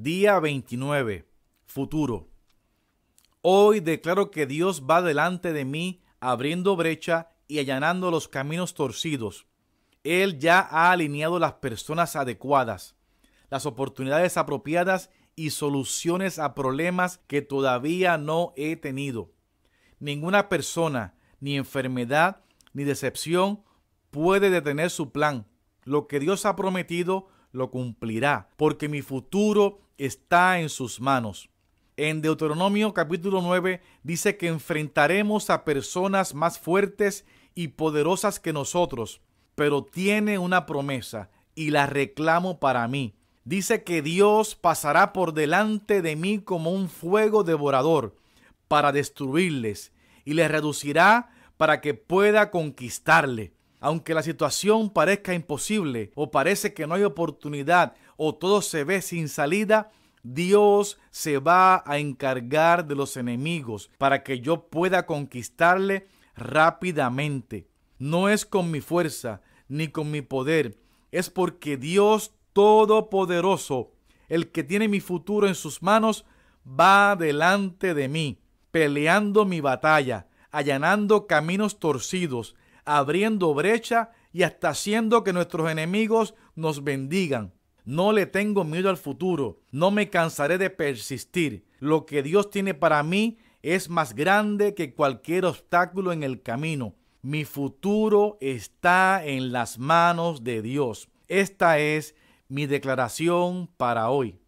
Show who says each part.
Speaker 1: Día 29. Futuro. Hoy declaro que Dios va delante de mí abriendo brecha y allanando los caminos torcidos. Él ya ha alineado las personas adecuadas, las oportunidades apropiadas y soluciones a problemas que todavía no he tenido. Ninguna persona, ni enfermedad, ni decepción puede detener su plan. Lo que Dios ha prometido lo cumplirá, porque mi futuro está en sus manos. En Deuteronomio capítulo 9 dice que enfrentaremos a personas más fuertes y poderosas que nosotros, pero tiene una promesa y la reclamo para mí. Dice que Dios pasará por delante de mí como un fuego devorador para destruirles y les reducirá para que pueda conquistarle. Aunque la situación parezca imposible o parece que no hay oportunidad o todo se ve sin salida, Dios se va a encargar de los enemigos para que yo pueda conquistarle rápidamente. No es con mi fuerza ni con mi poder, es porque Dios Todopoderoso, el que tiene mi futuro en sus manos, va delante de mí, peleando mi batalla, allanando caminos torcidos, abriendo brecha y hasta haciendo que nuestros enemigos nos bendigan. No le tengo miedo al futuro, no me cansaré de persistir. Lo que Dios tiene para mí es más grande que cualquier obstáculo en el camino. Mi futuro está en las manos de Dios. Esta es mi declaración para hoy.